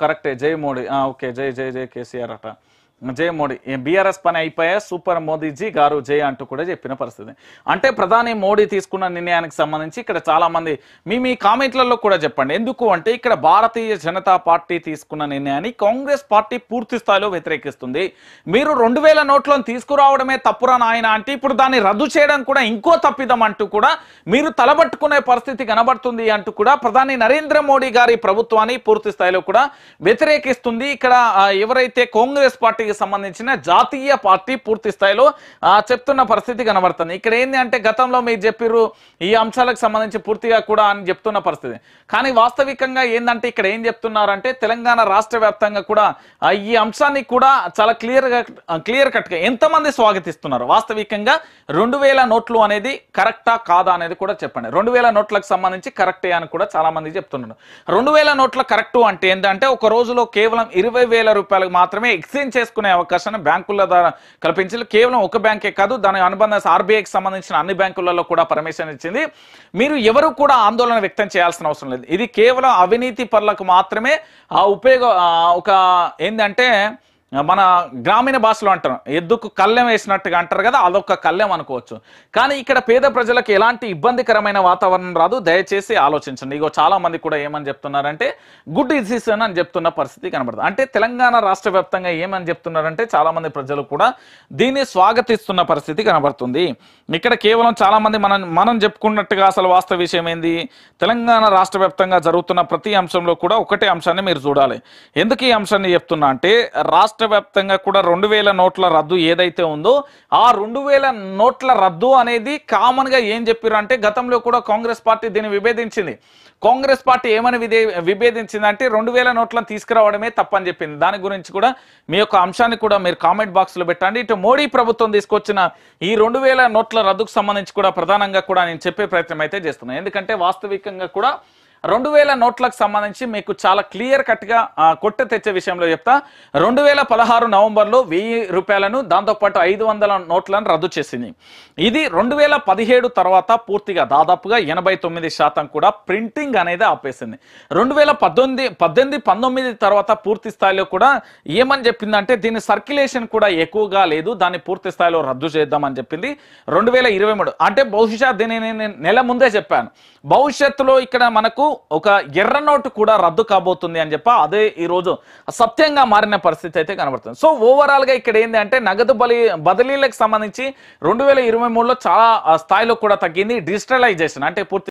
करेक्टे जय मोडी ओके जय जय जय केसीआर अट జయ మోడీ బీఆర్ఎస్ పని అయిపోయా సూపర్ మోదీజీ గారు జయ అంటూ కూడా చెప్పిన పరిస్థితి అంటే ప్రధాని మోడీ తీసుకున్న నిర్ణయానికి సంబంధించి ఇక్కడ చాలామంది మీ మీ కామెంట్లలో కూడా చెప్పండి ఎందుకు అంటే ఇక్కడ భారతీయ జనతా పార్టీ తీసుకున్న నిర్ణయాన్ని కాంగ్రెస్ పార్టీ పూర్తి స్థాయిలో వ్యతిరేకిస్తుంది మీరు రెండు వేల నోట్లను తీసుకురావడమే తప్పురా నాయన అంటే ఇప్పుడు దాన్ని రద్దు చేయడం కూడా ఇంకో తప్పిదం అంటూ కూడా మీరు తలబట్టుకునే పరిస్థితి కనబడుతుంది అంటూ కూడా ప్రధాని నరేంద్ర మోడీ గారి ప్రభుత్వాన్ని పూర్తి స్థాయిలో కూడా వ్యతిరేకిస్తుంది ఇక్కడ ఎవరైతే కాంగ్రెస్ పార్టీ పార్టీకి సంబంధించిన జాతీయ పార్టీ పూర్తి స్థాయిలో చెప్తున్న పరిస్థితి కనబడుతుంది ఇక్కడ ఏంది అంటే గతంలో మీరు చెప్పిర్రు ఈ అంశాలకు సంబంధించి పూర్తిగా కూడా అని చెప్తున్న పరిస్థితి కానీ వాస్తవికంగా ఏంటంటే ఇక్కడ ఏం చెప్తున్నారంటే తెలంగాణ రాష్ట్ర కూడా ఈ అంశాన్ని కూడా చాలా క్లియర్ క్లియర్ కట్గా ఎంతమంది స్వాగతిస్తున్నారు వాస్తవికంగా రెండు నోట్లు అనేది కరెక్టా కాదా అనేది కూడా చెప్పండి రెండు నోట్లకు సంబంధించి కరెక్టే అని కూడా చాలా మంది చెప్తున్నారు రెండు నోట్ల కరెక్టు అంటే ఏంటంటే ఒక రోజులో కేవలం ఇరవై వేల రూపాయలకు మాత్రమే ఎక్స్చేంజ్ చేసుకో తీసుకునే అవకాశాన్ని బ్యాంకుల ద్వారా కల్పించింది కేవలం ఒక బ్యాంకే కాదు దాని అనుబంధ ఆర్బీఐకి సంబంధించిన అన్ని బ్యాంకులలో కూడా పర్మిషన్ ఇచ్చింది మీరు ఎవరు కూడా ఆందోళన వ్యక్తం చేయాల్సిన అవసరం లేదు ఇది కేవలం అవినీతి పరులకు మాత్రమే ఆ ఉపయోగ ఒక ఏంటంటే మన గ్రామీణ భాషలో అంటారు ఎద్దుకు కళ్ళెం వేసినట్టుగా అంటారు కదా అదొక కళ్ళెం అనుకోవచ్చు కానీ ఇక్కడ పేద ప్రజలకు ఎలాంటి ఇబ్బందికరమైన వాతావరణం రాదు దయచేసి ఆలోచించండి ఇగో చాలా మంది కూడా ఏమని చెప్తున్నారంటే గుడ్ డిసిషన్ అని చెప్తున్న పరిస్థితి కనబడుతుంది అంటే తెలంగాణ రాష్ట్ర వ్యాప్తంగా ఏమని చెప్తున్నారంటే చాలా మంది ప్రజలు కూడా దీన్ని స్వాగతిస్తున్న పరిస్థితి కనబడుతుంది ఇక్కడ కేవలం చాలా మంది మనం మనం చెప్పుకున్నట్టుగా అసలు వాస్తవ విషయం ఏంది తెలంగాణ రాష్ట్ర వ్యాప్తంగా జరుగుతున్న ప్రతి అంశంలో కూడా ఒకటే అంశాన్ని మీరు చూడాలి ఎందుకు ఈ అంశాన్ని చెప్తున్నా అంటే రాష్ట్ర రాష్ట్ర వ్యాప్తంగా కూడా రెండు వేల నోట్ల రద్దు ఏదైతే ఉందో ఆ రెండు వేల నోట్ల రద్దు అనేది కామన్గా ఏం చెప్పారు అంటే గతంలో కూడా కాంగ్రెస్ పార్టీ దీన్ని విభేదించింది కాంగ్రెస్ పార్టీ ఏమని విధే విభేదించిందంటే రెండు వేల నోట్లను తీసుకురావడమే తప్పని చెప్పింది దాని గురించి కూడా మీ యొక్క అంశాన్ని కూడా మీరు కామెంట్ బాక్స్లో పెట్టండి ఇటు మోడీ ప్రభుత్వం తీసుకొచ్చిన ఈ రెండు వేల నోట్ల రద్దుకు సంబంధించి కూడా ప్రధానంగా కూడా నేను చెప్పే ప్రయత్నం అయితే చేస్తున్నాను ఎందుకంటే వాస్తవికంగా కూడా రెండు వేల నోట్లకు సంబంధించి మీకు చాలా క్లియర్ కట్గా కొట్ట తెచ్చే విషయంలో చెప్తా రెండు వేల పదహారు నవంబర్లో వెయ్యి రూపాయలను దాంతోపాటు ఐదు వందల నోట్లను రద్దు చేసింది ఇది రెండు వేల పదిహేడు తర్వాత పూర్తిగా దాదాపుగా ఎనభై తొమ్మిది శాతం కూడా ప్రింటింగ్ అనేది ఆపేసింది రెండు వేల పద్దెనిమిది పద్దెనిమిది తర్వాత పూర్తి స్థాయిలో కూడా ఏమని చెప్పిందంటే దీని సర్క్యులేషన్ కూడా ఎక్కువగా లేదు దాన్ని పూర్తి స్థాయిలో రద్దు చేద్దామని చెప్పింది రెండు వేల ఇరవై మూడు అంటే బహుశా దీనిని నెల ముందే చెప్పాను భవిష్యత్తులో ఇక్కడ మనకు ఒక ఎర్ర నోటు కూడా రద్దు కాబోతుంది అని చెప్పి అదే ఈరోజు సత్యంగా మారిన పరిస్థితి అయితే కనబడుతుంది సో ఓవరాల్గా ఇక్కడ ఏంటి అంటే నగదు బలి బదిలీలకు సంబంధించి రెండు వేల ఇరవై మూడులో చాలా స్థాయిలో కూడా తగ్గింది డిజిటలైజేషన్ అంటే పూర్తి